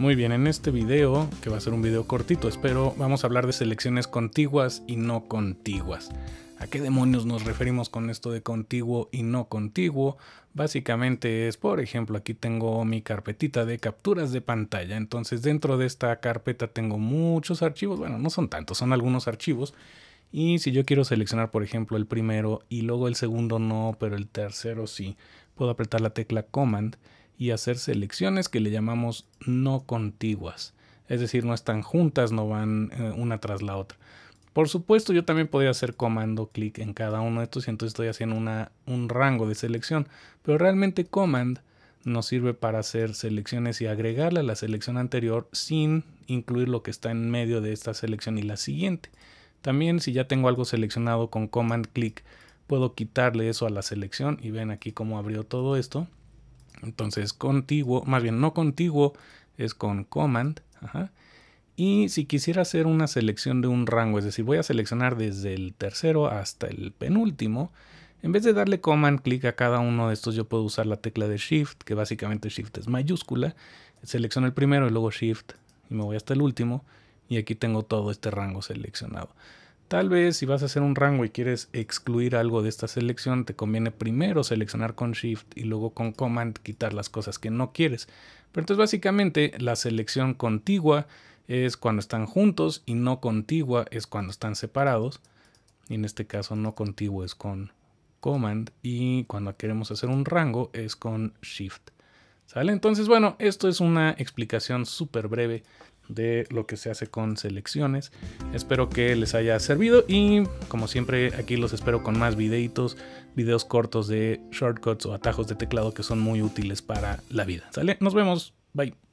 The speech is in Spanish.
Muy bien, en este video, que va a ser un video cortito espero, vamos a hablar de selecciones contiguas y no contiguas. ¿A qué demonios nos referimos con esto de contiguo y no contiguo? Básicamente es, por ejemplo, aquí tengo mi carpetita de capturas de pantalla, entonces dentro de esta carpeta tengo muchos archivos, bueno, no son tantos, son algunos archivos, y si yo quiero seleccionar, por ejemplo, el primero y luego el segundo no, pero el tercero sí, puedo apretar la tecla Command y hacer selecciones que le llamamos no contiguas. Es decir, no están juntas, no van eh, una tras la otra. Por supuesto, yo también podría hacer comando clic en cada uno de estos y entonces estoy haciendo una, un rango de selección. Pero realmente command nos sirve para hacer selecciones y agregarle a la selección anterior sin incluir lo que está en medio de esta selección y la siguiente. También si ya tengo algo seleccionado con command clic, puedo quitarle eso a la selección y ven aquí cómo abrió todo esto. Entonces contiguo, más bien no contiguo, es con command. Ajá. Y si quisiera hacer una selección de un rango, es decir, voy a seleccionar desde el tercero hasta el penúltimo, en vez de darle command clic a cada uno de estos, yo puedo usar la tecla de shift, que básicamente shift es mayúscula. Selecciono el primero y luego shift y me voy hasta el último. Y aquí tengo todo este rango seleccionado. Tal vez si vas a hacer un rango y quieres excluir algo de esta selección, te conviene primero seleccionar con Shift y luego con Command quitar las cosas que no quieres. Pero entonces básicamente la selección contigua es cuando están juntos y no contigua es cuando están separados. Y en este caso no contiguo es con Command y cuando queremos hacer un rango es con Shift. ¿Sale? Entonces bueno, esto es una explicación súper breve de lo que se hace con selecciones. Espero que les haya servido y como siempre aquí los espero con más videitos, videos cortos de shortcuts o atajos de teclado que son muy útiles para la vida. ¿Sale? Nos vemos. Bye.